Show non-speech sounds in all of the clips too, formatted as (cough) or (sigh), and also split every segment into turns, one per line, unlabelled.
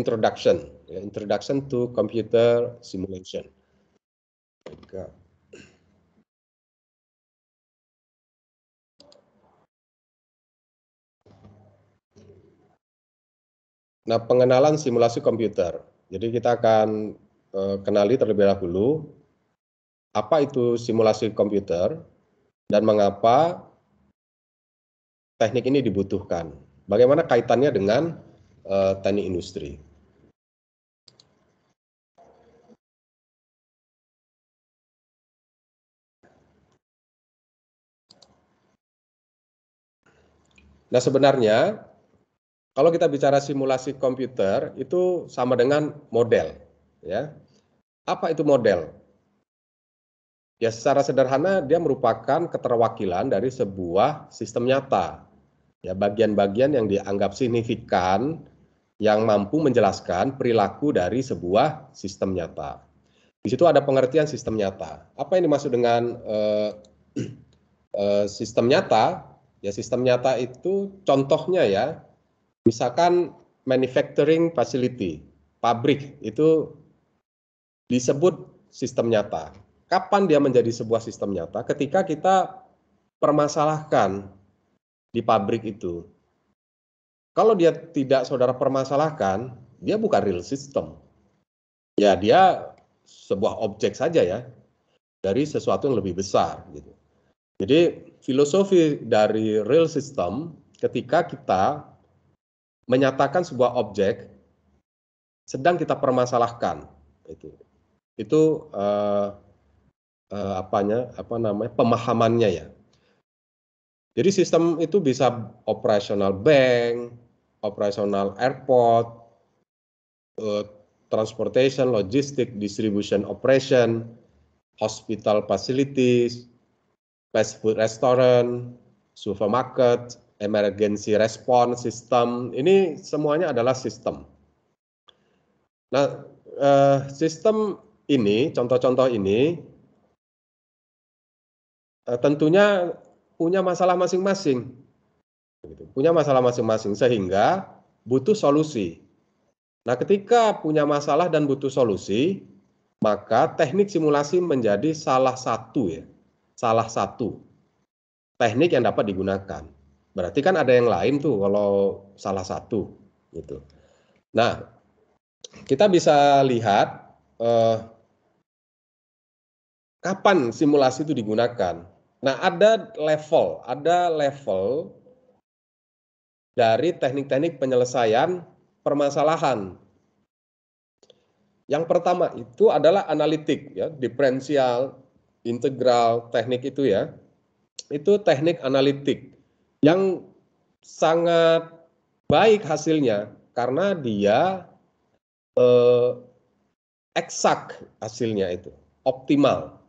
introduction, yeah, introduction to computer simulation. Nah, pengenalan simulasi komputer. Jadi kita akan uh, kenali terlebih dahulu apa itu simulasi komputer dan mengapa teknik ini dibutuhkan. Bagaimana kaitannya dengan uh, teknik industri? Nah sebenarnya kalau kita bicara simulasi komputer itu sama dengan model, ya. Apa itu model? Ya secara sederhana dia merupakan keterwakilan dari sebuah sistem nyata. Ya bagian-bagian yang dianggap signifikan yang mampu menjelaskan perilaku dari sebuah sistem nyata. Di situ ada pengertian sistem nyata. Apa yang dimaksud dengan uh, uh, (clears throat) sistem nyata? Ya sistem nyata itu contohnya ya, misalkan manufacturing facility, pabrik itu disebut sistem nyata. Kapan dia menjadi sebuah sistem nyata? Ketika kita permasalahkan di pabrik itu. Kalau dia tidak saudara permasalahkan, dia bukan real system. Ya dia sebuah objek saja ya dari sesuatu yang lebih besar gitu. Jadi filosofi dari real system ketika kita menyatakan sebuah objek sedang kita permasalahkan itu itu uh, uh, apanya apa namanya pemahamannya ya jadi sistem itu bisa operasional bank operasional airport uh, transportation logistic distribution operation hospital facilities fast food restaurant, supermarket, emergency response system. Ini semuanya adalah sistem. Nah, eh, sistem ini, contoh-contoh ini, eh, tentunya punya masalah masing-masing. Gitu. Punya masalah masing-masing, sehingga butuh solusi. Nah, ketika punya masalah dan butuh solusi, maka teknik simulasi menjadi salah satu ya salah satu teknik yang dapat digunakan. Berarti kan ada yang lain tuh kalau salah satu gitu. Nah, kita bisa lihat eh, kapan simulasi itu digunakan. Nah, ada level, ada level dari teknik-teknik penyelesaian permasalahan. Yang pertama itu adalah analitik, ya, diferensial integral, teknik itu ya, itu teknik analitik yang sangat baik hasilnya karena dia eh, eksak hasilnya itu, optimal,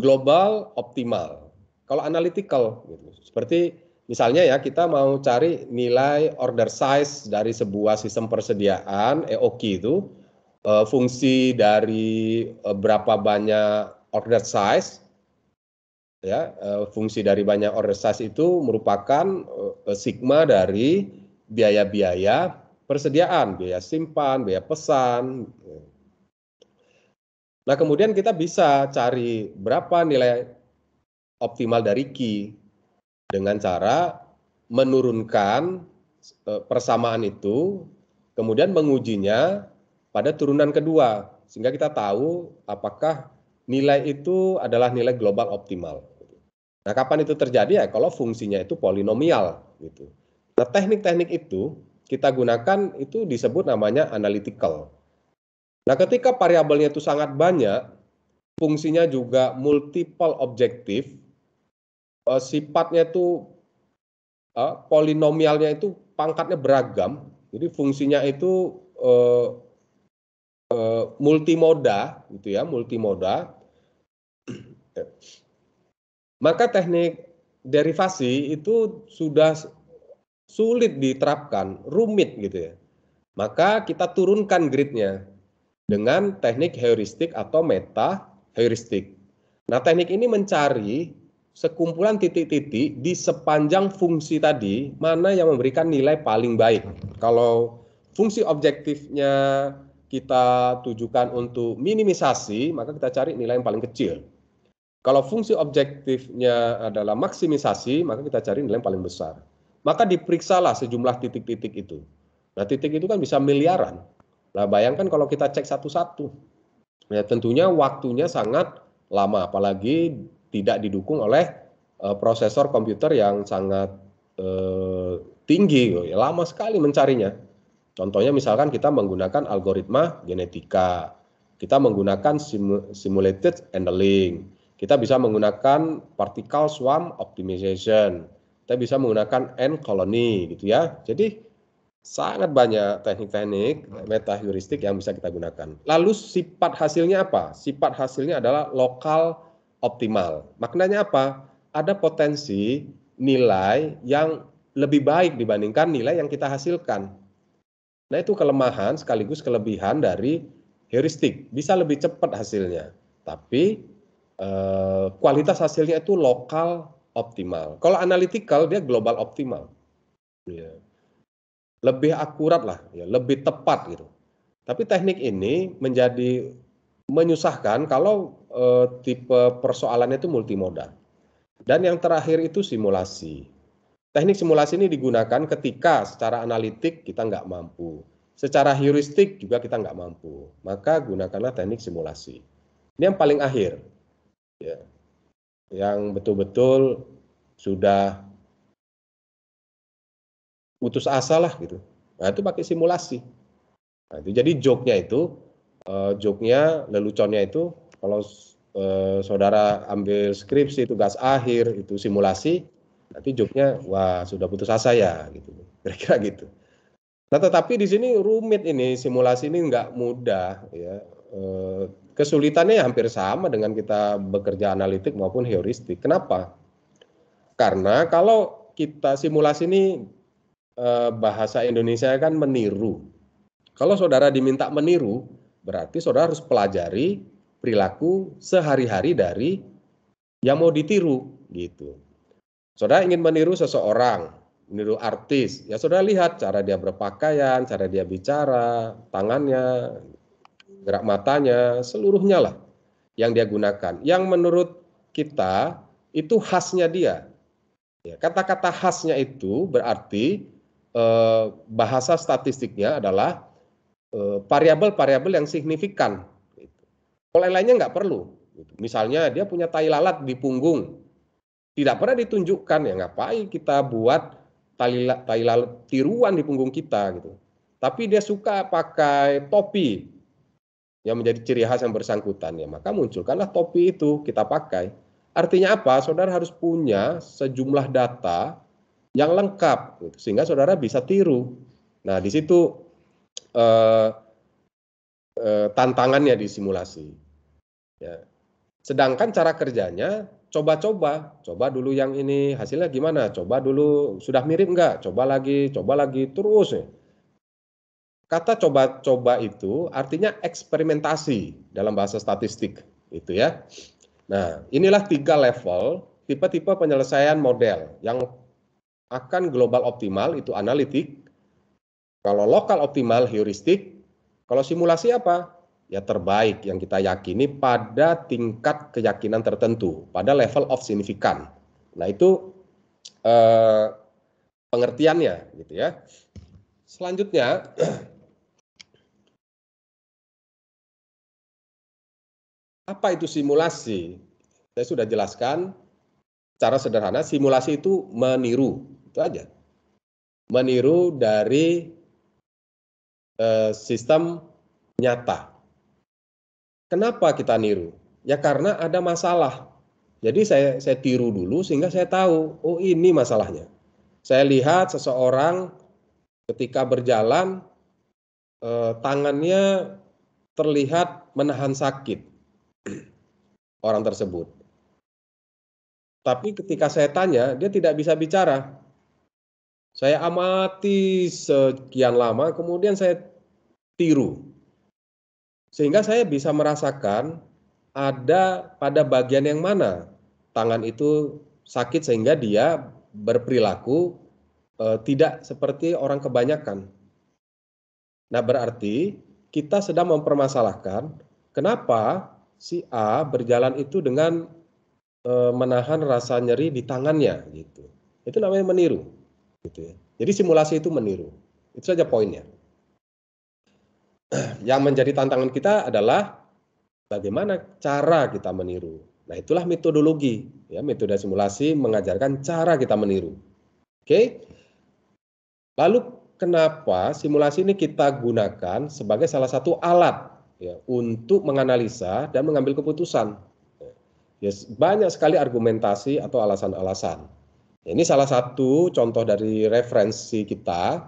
global optimal. Kalau analytical gitu, seperti misalnya ya kita mau cari nilai order size dari sebuah sistem persediaan EOQ itu, eh, fungsi dari eh, berapa banyak order size ya eh, fungsi dari banyak order size itu merupakan eh, eh, sigma dari biaya-biaya persediaan, biaya simpan, biaya pesan. Gitu. Nah, kemudian kita bisa cari berapa nilai optimal dari key dengan cara menurunkan persamaan itu, kemudian mengujinya pada turunan kedua sehingga kita tahu apakah nilai itu adalah nilai global optimal. Nah, kapan itu terjadi ya? Kalau fungsinya itu polinomial gitu. Nah, teknik-teknik itu kita gunakan itu disebut namanya analytical. Nah, ketika variabelnya itu sangat banyak, fungsinya juga multiple objektif, eh, sifatnya itu eh, polinomialnya itu pangkatnya beragam. Jadi fungsinya itu eh, Eh, multimoda gitu ya multimoda maka teknik derivasi itu sudah sulit diterapkan rumit gitu ya maka kita turunkan gridnya dengan teknik heuristik atau meta heuristik nah teknik ini mencari sekumpulan titik-titik di sepanjang fungsi tadi mana yang memberikan nilai paling baik kalau fungsi objektifnya kita tujukan untuk minimisasi, maka kita cari nilai yang paling kecil. Kalau fungsi objektifnya adalah maksimisasi, maka kita cari nilai yang paling besar. Maka diperiksalah sejumlah titik-titik itu. Nah, titik itu kan bisa miliaran. Nah, bayangkan kalau kita cek satu-satu. Ya, tentunya waktunya sangat lama, apalagi tidak didukung oleh uh, prosesor komputer yang sangat uh, tinggi. Ya, lama sekali mencarinya. Contohnya misalkan kita menggunakan algoritma genetika, kita menggunakan simulated handling, kita bisa menggunakan particle swarm optimization, kita bisa menggunakan N colony gitu ya. Jadi sangat banyak teknik-teknik meta heuristik yang bisa kita gunakan. Lalu sifat hasilnya apa? Sifat hasilnya adalah lokal optimal. Maknanya apa? Ada potensi nilai yang lebih baik dibandingkan nilai yang kita hasilkan Nah itu kelemahan sekaligus kelebihan dari heuristik. Bisa lebih cepat hasilnya, tapi eh, kualitas hasilnya itu lokal optimal. Kalau analytical dia global optimal. Ya. Lebih akurat lah, ya, lebih tepat gitu. Tapi teknik ini menjadi menyusahkan kalau eh, tipe persoalannya itu multimodal. Dan yang terakhir itu simulasi. Teknik simulasi ini digunakan ketika secara analitik kita nggak mampu, secara heuristik juga kita nggak mampu. Maka gunakanlah teknik simulasi. Ini yang paling akhir, ya. yang betul-betul sudah putus asa lah gitu. Nah itu pakai simulasi. Nah, itu jadi joknya itu, uh, eh, joknya leluconnya itu kalau eh, saudara ambil skripsi tugas akhir itu simulasi, tapi Jognya wah sudah putus asa ya gitu. Kira-kira gitu. Nah, tetapi di sini rumit ini simulasi ini nggak mudah ya. Eh, kesulitannya ya hampir sama dengan kita bekerja analitik maupun heuristik. Kenapa? Karena kalau kita simulasi ini eh, bahasa Indonesia kan meniru. Kalau saudara diminta meniru, berarti saudara harus pelajari perilaku sehari-hari dari yang mau ditiru gitu. Saudara ingin meniru seseorang, meniru artis, ya saudara lihat cara dia berpakaian, cara dia bicara, tangannya, gerak matanya, seluruhnya lah yang dia gunakan. Yang menurut kita itu khasnya dia. Ya, kata-kata khasnya itu berarti eh, bahasa statistiknya adalah eh, variabel-variabel eh, yang signifikan. Kalau lainnya nggak perlu. Misalnya dia punya tai lalat di punggung, tidak pernah ditunjukkan ya ngapain kita buat tali, tali tiruan di punggung kita gitu. Tapi dia suka pakai topi yang menjadi ciri khas yang bersangkutan ya. Maka munculkanlah topi itu kita pakai. Artinya apa? Saudara harus punya sejumlah data yang lengkap gitu, sehingga saudara bisa tiru. Nah di situ eh, eh, tantangannya di simulasi. Ya. Sedangkan cara kerjanya coba-coba, coba dulu yang ini hasilnya gimana? Coba dulu sudah mirip nggak? Coba lagi, coba lagi terus. Kata coba-coba itu artinya eksperimentasi dalam bahasa statistik, itu ya. Nah, inilah tiga level tipe-tipe penyelesaian model yang akan global optimal itu analitik, kalau lokal optimal heuristik, kalau simulasi apa? ya terbaik yang kita yakini pada tingkat keyakinan tertentu, pada level of signifikan. Nah, itu eh, pengertiannya gitu ya. Selanjutnya (clears throat) apa itu simulasi? Saya sudah jelaskan cara sederhana simulasi itu meniru, itu aja. Meniru dari eh, sistem nyata Kenapa kita niru? Ya karena ada masalah. Jadi saya saya tiru dulu sehingga saya tahu, oh ini masalahnya. Saya lihat seseorang ketika berjalan eh, tangannya terlihat menahan sakit (clears throat) orang tersebut. Tapi ketika saya tanya, dia tidak bisa bicara. Saya amati sekian lama, kemudian saya tiru sehingga saya bisa merasakan ada pada bagian yang mana tangan itu sakit sehingga dia berperilaku e, tidak seperti orang kebanyakan. Nah, berarti kita sedang mempermasalahkan kenapa si A berjalan itu dengan e, menahan rasa nyeri di tangannya gitu. Itu namanya meniru gitu ya. Jadi simulasi itu meniru. Itu saja poinnya. (clears throat) yang menjadi tantangan kita adalah bagaimana cara kita meniru. Nah, itulah metodologi. Ya, metode simulasi mengajarkan cara kita meniru. Oke. Lalu kenapa simulasi ini kita gunakan sebagai salah satu alat ya, untuk menganalisa dan mengambil keputusan. Ya, banyak sekali argumentasi atau alasan-alasan. ini salah satu contoh dari referensi kita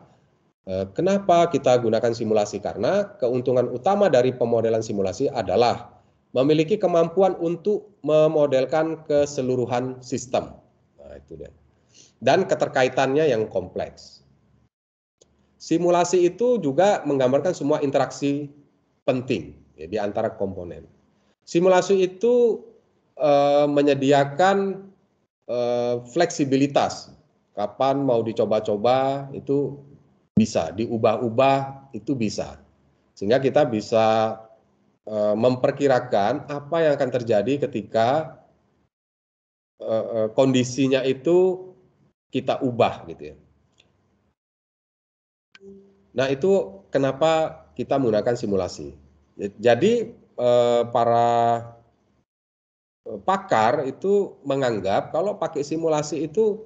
Eh, kenapa kita gunakan simulasi? Karena keuntungan utama dari pemodelan simulasi adalah memiliki kemampuan untuk memodelkan keseluruhan sistem. Nah, itu dia. Dan keterkaitannya yang kompleks. Simulasi itu juga menggambarkan semua interaksi penting ya, di antara komponen. Simulasi itu e, menyediakan e, fleksibilitas. Kapan mau dicoba-coba itu bisa diubah-ubah itu bisa sehingga kita bisa e, memperkirakan apa yang akan terjadi ketika e, e, kondisinya itu kita ubah gitu ya. Nah itu kenapa kita menggunakan simulasi. Jadi para pakar itu menganggap kalau pakai simulasi itu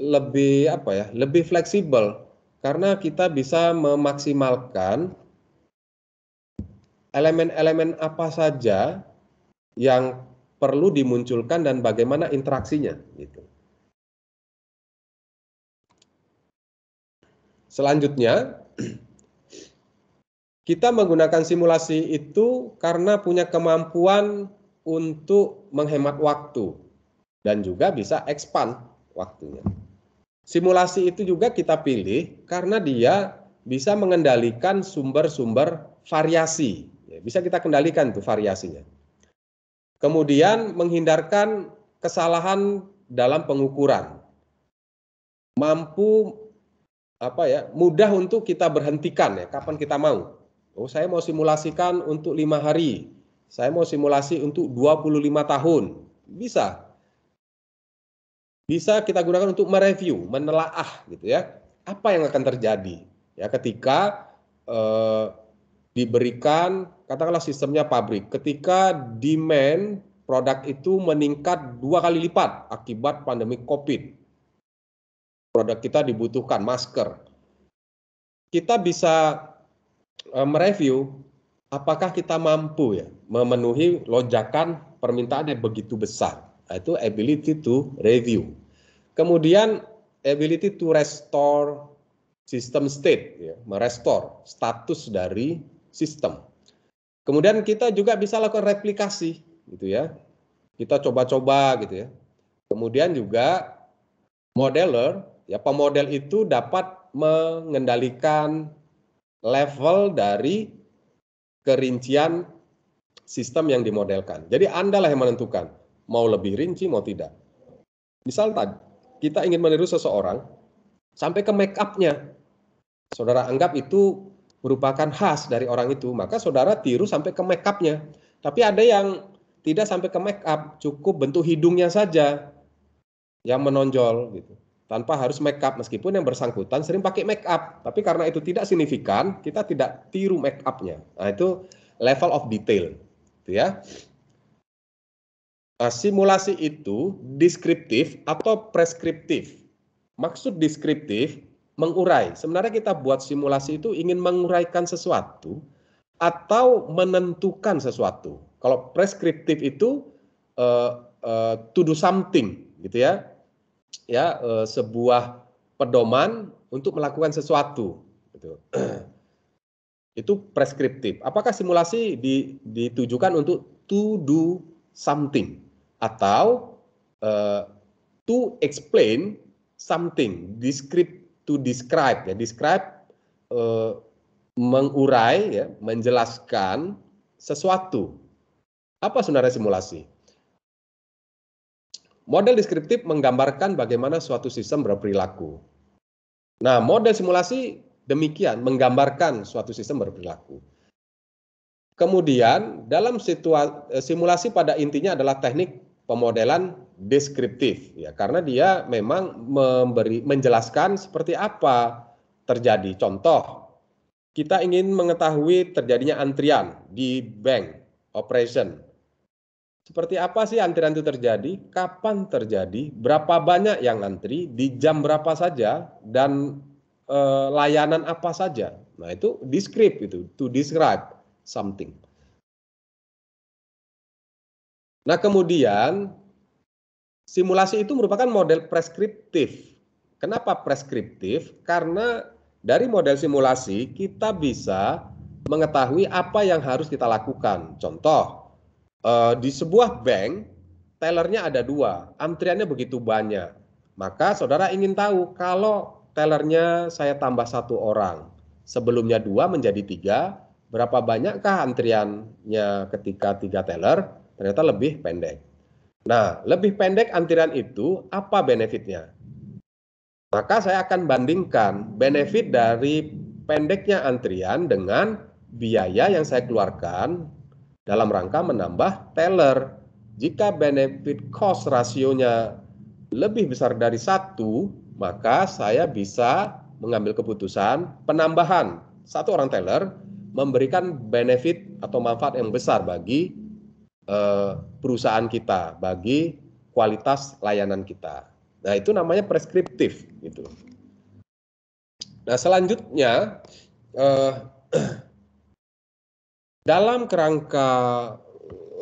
lebih apa ya lebih fleksibel karena kita bisa memaksimalkan elemen-elemen apa saja yang perlu dimunculkan dan bagaimana interaksinya gitu. Selanjutnya, (clears throat) kita menggunakan simulasi itu karena punya kemampuan untuk menghemat waktu dan juga bisa expand waktunya. Simulasi itu juga kita pilih karena dia bisa mengendalikan sumber-sumber variasi. Ya, bisa kita kendalikan tuh variasinya. Kemudian menghindarkan kesalahan dalam pengukuran. Mampu apa ya mudah untuk kita berhentikan ya kapan kita mau. Oh saya mau simulasikan untuk lima hari, saya mau simulasi untuk 25 tahun. Bisa bisa kita gunakan untuk mereview, menelaah gitu ya, apa yang akan terjadi ya ketika eh, diberikan katakanlah sistemnya pabrik, ketika demand produk itu meningkat dua kali lipat akibat pandemi COVID. Produk kita dibutuhkan masker. Kita bisa eh, mereview apakah kita mampu ya memenuhi lonjakan permintaan yang begitu besar Ah, itu ability to review. Kemudian ability to restore system state, ya, merestore status dari sistem. Kemudian kita juga bisa lakukan replikasi, gitu ya. Kita coba-coba, gitu ya. Kemudian juga modeler, ya pemodel itu dapat mengendalikan level dari kerincian sistem yang dimodelkan. Jadi Anda lah yang menentukan mau lebih rinci mau tidak. Misal tadi kita ingin meniru seseorang sampai ke make upnya, saudara anggap itu merupakan khas dari orang itu, maka saudara tiru sampai ke make upnya. Tapi ada yang tidak sampai ke make up, cukup bentuk hidungnya saja yang menonjol gitu tanpa harus make up meskipun yang bersangkutan sering pakai make up tapi karena itu tidak signifikan kita tidak tiru make upnya nah itu level of detail gitu ya Eh, simulasi itu deskriptif atau preskriptif. Maksud deskriptif mengurai. Sebenarnya kita buat simulasi itu ingin menguraikan sesuatu atau menentukan sesuatu. Kalau preskriptif itu uh, uh, to do something, gitu ya, ya uh, sebuah pedoman untuk melakukan sesuatu. Gitu. (clears throat) itu preskriptif. Apakah simulasi di, ditujukan untuk to do something atau uh, to explain something, describe to describe ya, describe uh, mengurai ya, menjelaskan sesuatu. Apa sebenarnya simulasi? Model deskriptif menggambarkan bagaimana suatu sistem berperilaku. Nah, model simulasi demikian menggambarkan suatu sistem berperilaku. Kemudian dalam situasi, eh, simulasi pada intinya adalah teknik pemodelan deskriptif ya karena dia memang memberi menjelaskan seperti apa terjadi. Contoh, kita ingin mengetahui terjadinya antrian di bank operation. Seperti apa sih antrian itu terjadi? Kapan terjadi? Berapa banyak yang antri? Di jam berapa saja? Dan e, layanan apa saja? Nah itu deskript, itu, to describe something. Nah, kemudian simulasi itu merupakan model preskriptif. Kenapa preskriptif? Karena dari model simulasi kita bisa mengetahui apa yang harus kita lakukan. Contoh, eh, di sebuah bank, tellernya ada dua, antriannya begitu banyak. Maka saudara ingin tahu kalau tellernya saya tambah satu orang, sebelumnya dua menjadi tiga, berapa banyakkah antriannya ketika tiga teller ternyata lebih pendek. Nah, lebih pendek antrian itu apa benefitnya? Maka saya akan bandingkan benefit dari pendeknya antrian dengan biaya yang saya keluarkan dalam rangka menambah teller. Jika benefit cost rasionya lebih besar dari satu, maka saya bisa mengambil keputusan penambahan satu orang teller memberikan benefit atau manfaat yang besar bagi eh, perusahaan kita, bagi kualitas layanan kita. Nah, itu namanya preskriptif gitu. Nah, selanjutnya eh, (clears throat) dalam kerangka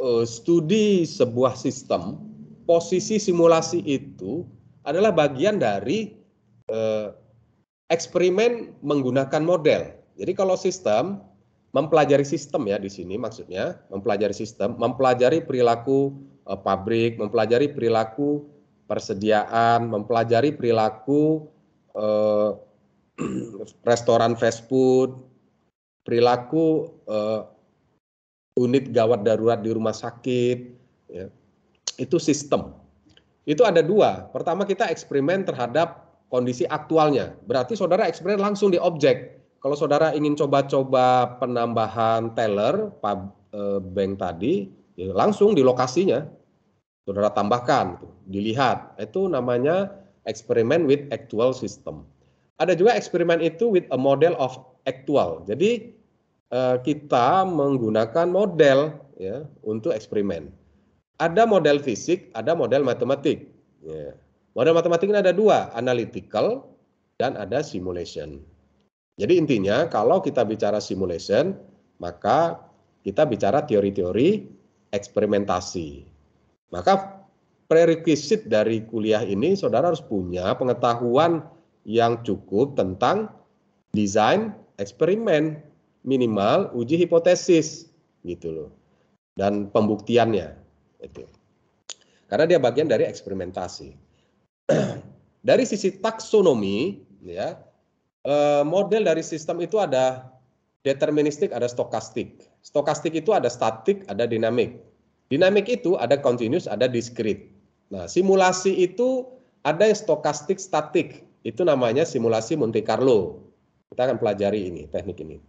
eh, studi sebuah sistem, posisi simulasi itu adalah bagian dari eh, eksperimen menggunakan model. Jadi kalau sistem mempelajari sistem ya di sini maksudnya mempelajari sistem, mempelajari perilaku uh, pabrik, mempelajari perilaku persediaan, mempelajari perilaku uh, (clears throat) restoran fast food, perilaku uh, unit gawat darurat di rumah sakit, ya. itu sistem. Itu ada dua. Pertama kita eksperimen terhadap kondisi aktualnya. Berarti saudara eksperimen langsung di objek kalau saudara ingin coba-coba penambahan teller pub, eh, bank tadi, ya langsung di lokasinya saudara tambahkan, dilihat. Itu namanya eksperimen with actual system. Ada juga eksperimen itu with a model of actual. Jadi eh, kita menggunakan model ya untuk eksperimen. Ada model fisik, ada model matematik. Ya. Model matematik ini ada dua, analytical dan ada simulation. Jadi intinya kalau kita bicara simulation, maka kita bicara teori-teori eksperimentasi. Maka prerequisite dari kuliah ini saudara harus punya pengetahuan yang cukup tentang desain eksperimen minimal uji hipotesis gitu loh dan pembuktiannya itu karena dia bagian dari eksperimentasi (clears throat) dari sisi taksonomi ya Eh, model dari sistem itu ada deterministik, ada stokastik. Stokastik itu ada statik, ada dinamik. Dinamik itu ada continuous, ada discrete. Nah, simulasi itu ada yang stokastik statik. Itu namanya simulasi Monte Carlo. Kita akan pelajari ini, teknik ini.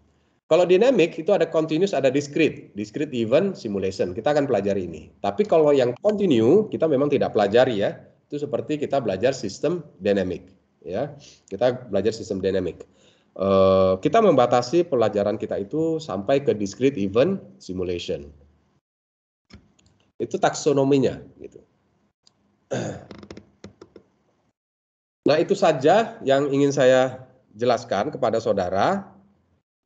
Kalau dinamik itu ada continuous, ada discrete, discrete event simulation. Kita akan pelajari ini. Tapi kalau yang continue kita memang tidak pelajari ya. Itu seperti kita belajar sistem dinamik ya kita belajar sistem dinamik uh, eh, kita membatasi pelajaran kita itu sampai ke discrete event simulation itu taksonominya gitu (clears throat) nah itu saja yang ingin saya jelaskan kepada saudara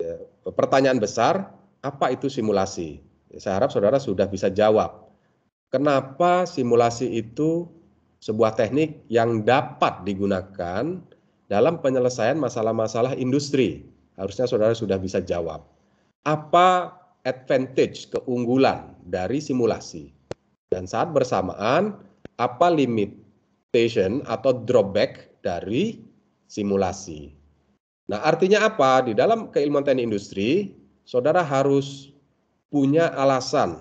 ya, pertanyaan besar apa itu simulasi ya, saya harap saudara sudah bisa jawab kenapa simulasi itu sebuah teknik yang dapat digunakan dalam penyelesaian masalah-masalah industri. Harusnya saudara sudah bisa jawab. Apa advantage, keunggulan dari simulasi? Dan saat bersamaan, apa limitation atau drawback dari simulasi? Nah, artinya apa? Di dalam keilmuan teknik industri, saudara harus punya alasan,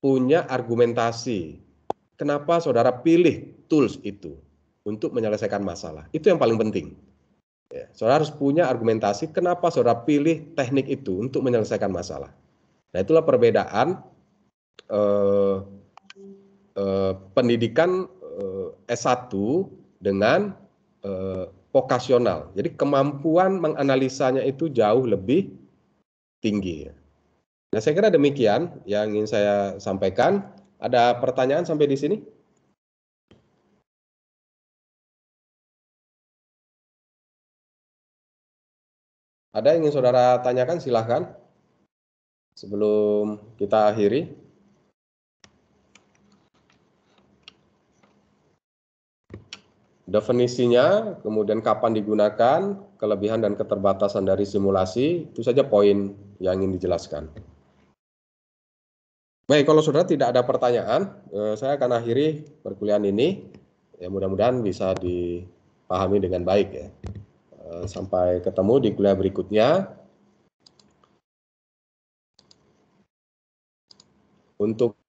punya argumentasi, Kenapa saudara pilih tools itu untuk menyelesaikan masalah? Itu yang paling penting. Ya, saudara harus punya argumentasi kenapa saudara pilih teknik itu untuk menyelesaikan masalah. Nah itulah perbedaan eh, eh, pendidikan eh, S1 dengan eh, vokasional. Jadi kemampuan menganalisanya itu jauh lebih tinggi. Nah saya kira demikian yang ingin saya sampaikan. Ada pertanyaan sampai di sini? Ada yang ingin saudara tanyakan? Silahkan. Sebelum kita akhiri. Definisinya, kemudian kapan digunakan, kelebihan dan keterbatasan dari simulasi, itu saja poin yang ingin dijelaskan. Baik, kalau saudara tidak ada pertanyaan, eh, saya akan akhiri perkuliahan ini. Ya mudah-mudahan bisa dipahami dengan baik ya. Eh, sampai ketemu di kuliah berikutnya. Untuk